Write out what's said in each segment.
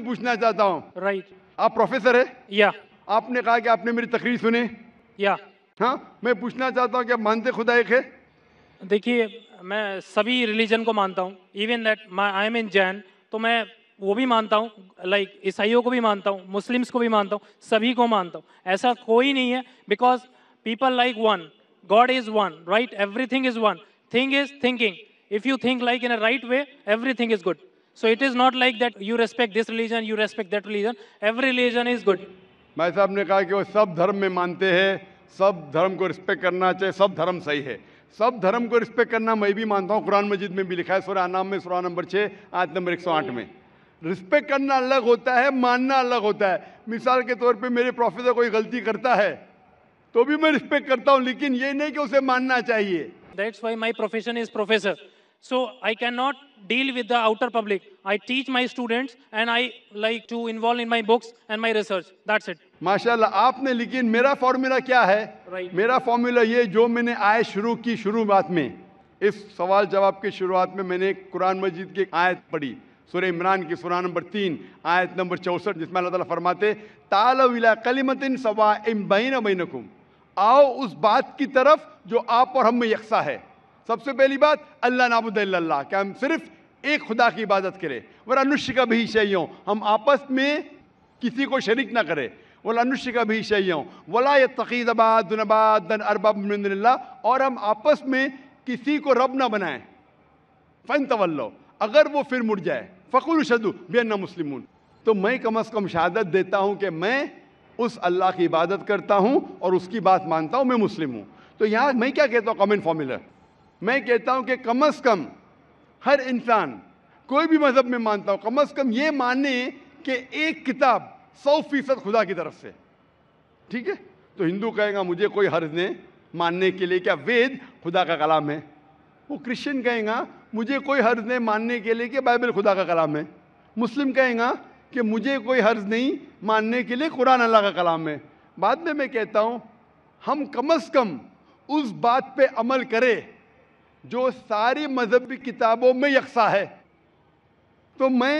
पूछना चाहता हूँ राइट आप प्रोफेसर है या आपने कहा कि आपने मेरी तकरीर सुनी या हाँ मैं पूछना चाहता हूँ कि आप मानते खुदा एक है देखिए मैं सभी रिलीजन को मानता हूँ even that I am in Jain तो मैं वो भी मानता हूँ लाइक ईसाइयों को भी मानता हूँ मुस्लिम्स को भी मानता हूँ सभी को मानता हूँ ऐसा कोई नहीं है because people like one God is one right everything is one thing is thinking if you think like in a right way everything is good So it is not like that you respect this religion, you respect that religion. Every religion is good. भाई साहब ने कहा कि वो सब धर्म में मानते हैं सब धर्म को रिस्पेक्ट करना चाहिए सब धर्म सही है सब धर्म को रिस्पेक्ट करना मैं भी मानता हूँ कुरान मजिद में भी लिखा है सुरा नाम में सुरा नंबर छः आयत नंबर एक सौ आठ में रिस्पेक्ट करना अलग होता है मानना अलग होता है मिसाल के तौर पे मेरे प्रोफेसर कोई गलती करता है तो भी मैं रिस्पेक्ट करता हूँ लेकिन ये नहीं कि उसे मानना चाहिए that's why my profession is professor So I cannot deal with the outer public. I teach my students and I like to involve in my books and my research. That's it. माशाल्लाह आपने लेकिन मेरा formula क्या है right. मेरा formula ये जो मैंने आय शुरू की शुरुआत में इस सवाल जवाब की शुरुआत में मैंने कुरान मजीद की आयत पढ़ी सूर्य इमरान की सूरा नंबर तीन आयत नंबर चौसठ जिसमें अल्लाह ताला फरमाते तालविला कलिमतिन सवा इम बैन बैनकुम आओ उस बात की तरफ जो आप और हम में यकसा है सबसे पहली बात अल्लाह अल्लाह के हम सिर्फ एक खुदा की इबादत करें और अनुष्य का भी हो हम आपस में किसी को शरीक ना करें वला अनुष्य का भी हो वला ये तकीदबादन अरबा और हम आपस में किसी को रब ना बनाएं फन तवल्लो अगर वो फिर मुड़ जाए फ़कुल शदु बेना मुस्लिम तो मैं कम अज़ कम शहादत देता हूँ कि मैं उस अल्लाह की इबादत करता हूँ और उसकी बात मानता हूँ मैं मुस्लिम हूँ तो यहाँ मैं क्या कहता हूँ कॉमन फॉर्मूला मैं कहता हूं कि कम अज कम हर इंसान कोई भी मज़हब में मानता हूं कम अज कम ये माने कि एक किताब सौ फीसद खुदा की तरफ से ठीक है तो हिंदू कहेगा मुझे कोई हर्ज नहीं मानने के लिए क्या वेद खुदा का कलाम है वो क्रिश्चियन कहेगा मुझे कोई हर्ज नहीं मानने के लिए कि बाइबल खुदा का कलाम है मुस्लिम कहेगा कि मुझे कोई हर्ज नहीं मानने के लिए कुरान अल्लाह का कलाम है बाद में मैं कहता हूँ हम कम अज़ कम उस बात पे अमल करें जो सारी मजहबी किताबों में यकसा है तो मैं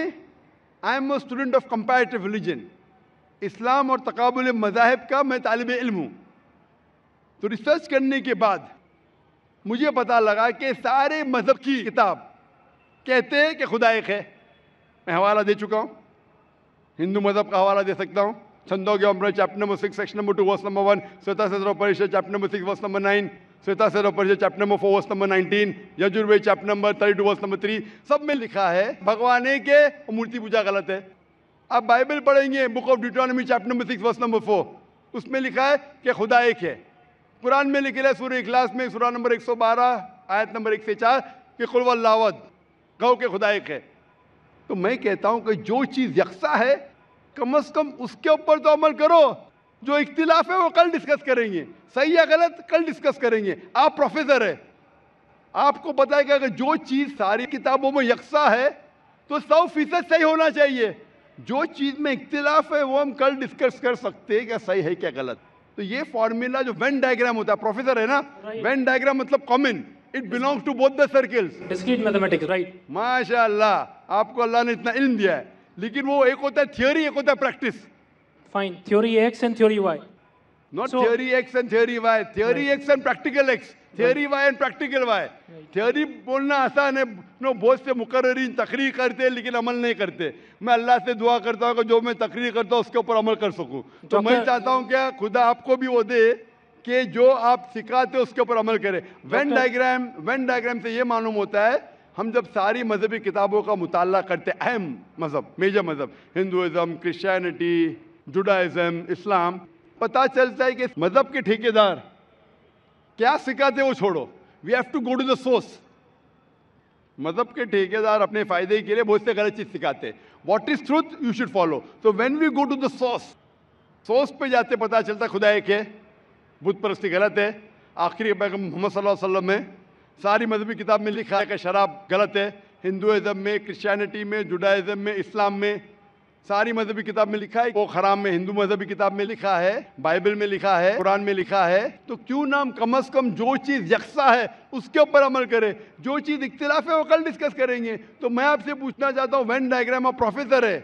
I am a student of comparative religion Islam और तकबुल मजाहब का मैं तालब इल्म हूँ तो रिसर्च करने के बाद मुझे पता लगा कि सारे मज़हब की किताब कहते हैं कि खुदा एक है मैं हवाला दे चुका हूँ हिंदू मज़हब का हवाला दे सकता हूँ छंदों के अमृत chapter number six section number two verse number one स्वतः सत्र परिषद chapter number six verse number nine श्वेता सर परिचय chapter number four verse number nineteen Yajurveda chapter number thirty two verse number three सब में लिखा है भगवान के मूर्ति पूजा गलत है आप बाइबल पढ़ेंगे book of Deuteronomy chapter number six verse number four उसमें लिखा है कि खुदा एक है कुरान में लिखे सूर्य इखलास में सूर्य नंबर एक सौ बारह आयत नंबर एक से चार कि कुलवल्लावत गौ के खुदा एक है तो मैं कहता हूँ कि जो चीज़ यकसा है कम अज़ कम उसके ऊपर तो अमल करो जो इख्तिलाफ है वो कल डिस्कस करेंगे सही या गलत कल डिस्कस करेंगे आप प्रोफेसर है आपको बताएगा कि जो चीज़ सारी किताबों में यकसा है तो सौ फीसद सही होना चाहिए जो चीज़ में इख्तिलाफ है वो हम कल डिस्कस कर सकते हैं क्या सही है क्या गलत तो ये फॉर्मूला जो वेन डायग्राम होता है प्रोफेसर है ना वेन डायग्राम मतलब common it belongs to both the circles discrete mathematics right माशाल्लाह आपको अल्लाह ने इतना इल्म दिया है लेकिन वो एक होता है थियोरी एक होता है practice Fine. Theory X and theory Y. Not so, theory X and theory Y. Theory right. X and practical X. Theory right. Y and practical Y. Right. Theory बोलना आसान है नो बहुत से मुकर्रीन तकरीर करते हैं लेकिन अमल नहीं करते मैं अल्लाह से दुआ करता हूँ कि जो मैं तकरीर करता हूँ उसके ऊपर अमल कर सकूँ तो मैं चाहता हूँ क्या खुदा आपको भी वो दे कि जो आप सिखाते हो उसके ऊपर अमल करें वेन डायग्राम वेन डायग्राम से ये मालूम होता है हम जब सारी मजहबी किताबों का मुताला करते अहम मज़हब मेजर मज़हब हिंदुज़म क्रिश्चियनिटी जुडाइज़म इस्लाम पता चलता है कि मज़हब के ठेकेदार क्या सिखाते वो छोड़ो we have to go to the source मजहब के ठेकेदार अपने फायदे के लिए बहुत से गलत चीज सिखाते what is truth you should follow तो when we go to the source source पे जाते पता चलता खुदा एक है बुद्ध परस्ती गलत है आखिरी पैगम मोहम्मद वसल्लम में सारी मजहबी किताब में लिखा है कि शराब गलत है हिंदुज़म में क्रिश्चियनिटी में जुडाइज़म में इस्लाम में सारी मजहबी किताब में लिखा है वो खराम में हिंदू मजहबी किताब में लिखा है बाइबल में लिखा है कुरान में लिखा है तो क्यों नाम कम अज कम जो चीज़ यकसा है उसके ऊपर अमल करे जो चीज़ इख्तलाफ है वो कल डिस्कस करेंगे तो मैं आपसे पूछना चाहता हूँ वेन डायग्राम ऑफ प्रोफेसर है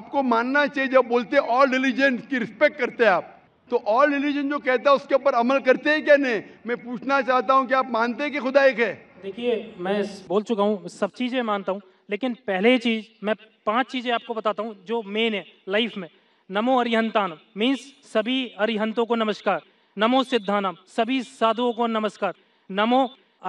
आपको मानना चाहिए जब बोलते ऑल रिलीजन की रिस्पेक्ट करते हैं आप तो ऑल रिलीजन जो कहता है उसके ऊपर अमल करते हैं क्या नहीं मैं पूछना चाहता हूँ कि आप मानते हैं कि खुदा एक है देखिए मैं बोल चुका हूँ सब चीज़ें मानता हूँ लेकिन पहले चीज मैं पांच चीजें आपको बताता हूँ जो मेन है लाइफ में नमो अरिहंतान मीन्स सभी अरिहंतों को नमस्कार नमो सिद्धानम सभी साधुओं को नमस्कार नमो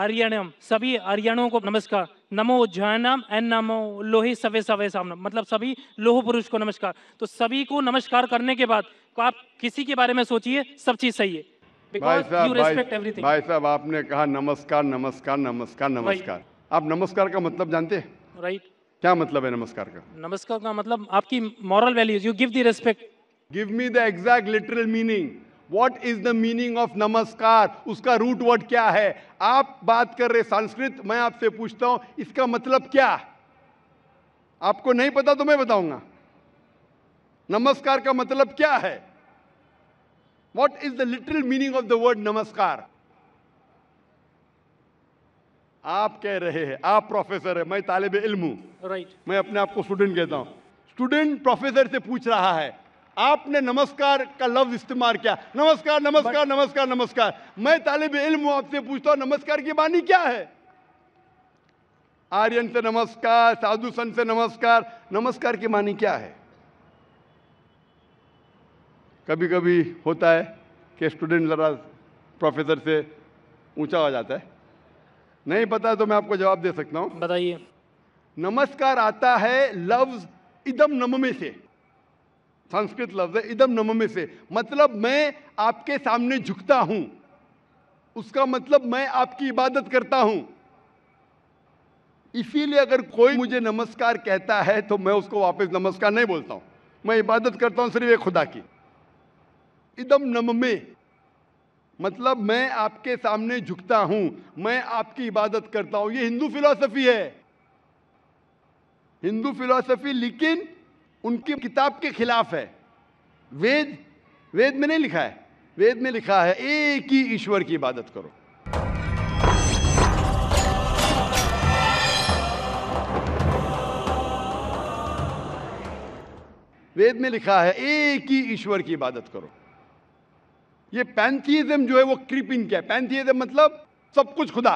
आर्यणम सभी आर्यणों को नमस्कार नमो उज्जैनम एन नमो लोहे सवे सवे सामना मतलब सभी लोह पुरुष को नमस्कार तो सभी को नमस्कार करने के बाद आप किसी के बारे में सोचिए सब चीज सही है भाई साहब भाई, भाई साहब आपने कहा नमस्कार नमस्कार नमस्कार नमस्कार आप नमस्कार का मतलब जानते हैं राइट क्या मतलब है नमस्कार का नमस्कार का मतलब आपकी moral values you give the respect give me the exact literal meaning what is the meaning of namaskar उसका रूट वर्ड क्या है आप बात कर रहे संस्कृत मैं आपसे पूछता हूं इसका मतलब क्या आपको नहीं पता तो मैं बताऊंगा नमस्कार का मतलब क्या है what is the literal meaning of the word namaskar आप कह रहे हैं आप प्रोफेसर है मैं तालिब इल्म हूँ right. मैं अपने आप को स्टूडेंट कहता हूँ स्टूडेंट प्रोफेसर से पूछ रहा है आपने नमस्कार का लफ्ज इस्तेमाल किया नमस्कार नमस्कार But... नमस्कार नमस्कार मैं तालिब इल्म हूँ आपसे पूछता हूँ नमस्कार की बानी क्या है आर्यन से नमस्कार साधु संत से नमस्कार नमस्कार की मानी क्या है कभी कभी होता है कि स्टूडेंट ज़रा प्रोफेसर से ऊंचा हो जाता है नहीं पता तो मैं आपको जवाब दे सकता हूँ बताइए नमस्कार आता है लफ्ज इदम नममे से संस्कृत लफ्ज है इदम नममे से मतलब मैं आपके सामने झुकता हूं उसका मतलब मैं आपकी इबादत करता हूं इसीलिए अगर कोई मुझे नमस्कार कहता है तो मैं उसको वापस नमस्कार नहीं बोलता हूं मैं इबादत करता हूँ सिर्फ एक खुदा की इदम नममे मतलब मैं आपके सामने झुकता हूं मैं आपकी इबादत करता हूं ये हिंदू फिलॉसफी है हिंदू फिलॉसफी लेकिन उनकी किताब के खिलाफ है वेद वेद में नहीं लिखा है वेद में लिखा है एक ही ईश्वर की इबादत करो वेद में लिखा है एक ही ईश्वर की इबादत करो ये पैंथियज्म जो है वो क्रीपिंग क्या है पैंथियज्म मतलब सब कुछ खुदा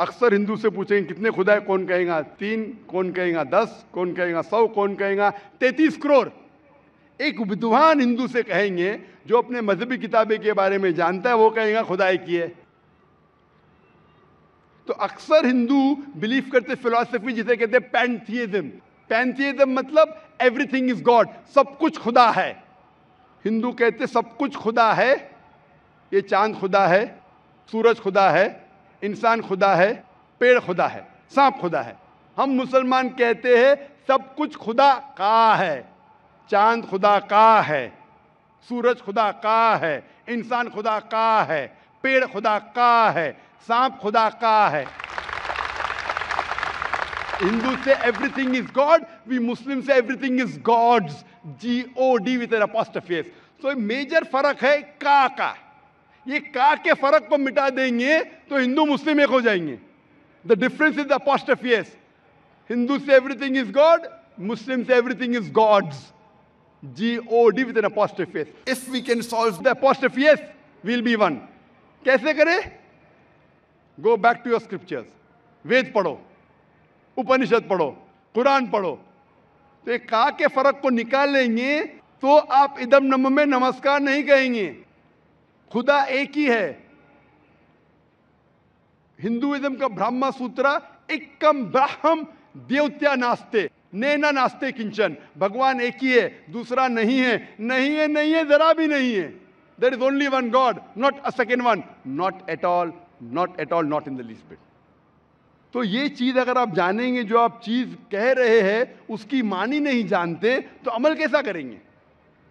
अक्सर हिंदू से पूछेंगे कितने खुदा है कौन कहेगा तीन कौन कहेगा दस कौन कहेगा सौ कौन कहेगा तैतीस करोड़ एक विद्वान हिंदू से कहेंगे जो अपने मजहबी किताबें के बारे में जानता है वो कहेगा खुदा एक ही है तो अक्सर हिंदू बिलीव करते फिलोसफी जिसे कहते हैं पैंथीजम पैंथियजम मतलब एवरीथिंग इज गॉड सब कुछ खुदा है हिंदू कहते सब कुछ खुदा है ये चांद खुदा है सूरज खुदा है इंसान खुदा है पेड़ खुदा है सांप खुदा है हम मुसलमान कहते हैं सब कुछ खुदा का है चांद खुदा का है सूरज खुदा का है इंसान खुदा का है पेड़ खुदा का है सांप खुदा का है हिंदू से everything is God we Muslim से everything is God's G O D with N तो मेजर फर्क है का का ये का के फर्क को मिटा देंगे तो हिंदू मुस्लिम एक हो जाएंगे the difference is the apostrophe s Hindu से एवरीथिंग इज गॉड मुस्लिम से everything is God's G O D with N apostrophe s if we can solve the apostrophe s will be one कैसे करें go back to your scriptures Veda पढ़ो उपनिषद पढ़ो कुरान पढ़ो तो एक का के फर्क को निकाल लेंगे तो आप इदम नम में नमस्कार नहीं कहेंगे खुदा एक ही है हिंदुइज्म का ब्रह्म सूत्र इक्कम ब्राह्म देवत्या नास्ते नैना नास्ते किंचन भगवान एक ही है दूसरा नहीं है नहीं है नहीं है जरा भी नहीं है there is only one God not a second one not at all not at all not in the least bit तो ये चीज़ अगर आप जानेंगे जो आप चीज़ कह रहे हैं उसकी मानी नहीं जानते तो अमल कैसा करेंगे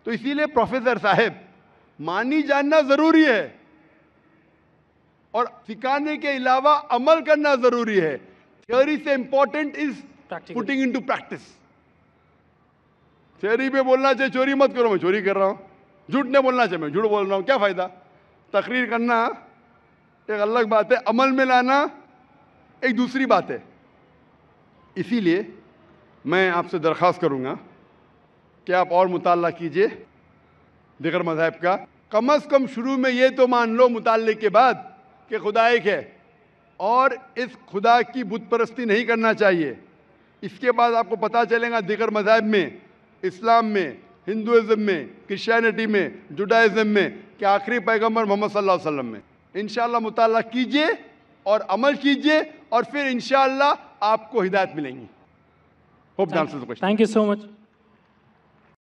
तो इसीलिए प्रोफेसर साहब मानी जानना ज़रूरी है और सिखाने के अलावा अमल करना ज़रूरी है थ्योरी से important is putting in to practice theory पे बोलना चाहिए चोरी मत करो मैं चोरी कर रहा हूँ झूठ नहीं बोलना चाहिए मैं झूठ बोल रहा हूँ क्या फ़ायदा तकरीर करना एक अलग बात है अमल में लाना एक दूसरी बात है इसीलिए मैं आपसे दरख्वास्त करूँगा कि आप और मुताल कीजिए दिगर मजहब का कम अज़ कम शुरू में ये तो मान लो मुताले के बाद कि खुदा एक है और इस खुदा की बुत परस्ती नहीं करना चाहिए इसके बाद आपको पता चलेगा दिगर मजहब में इस्लाम में हिंदुज़म में क्रिश्चैनिटी में जुडाइज़म में कि आखिरी पैगम्बर मोहम्मद सल्लल्लाहु अलैहि वसल्लम में इन मुताल कीजिए और अमल कीजिए और फिर इन आपको हिदायत मिलेंगी hope dance answer thank you so much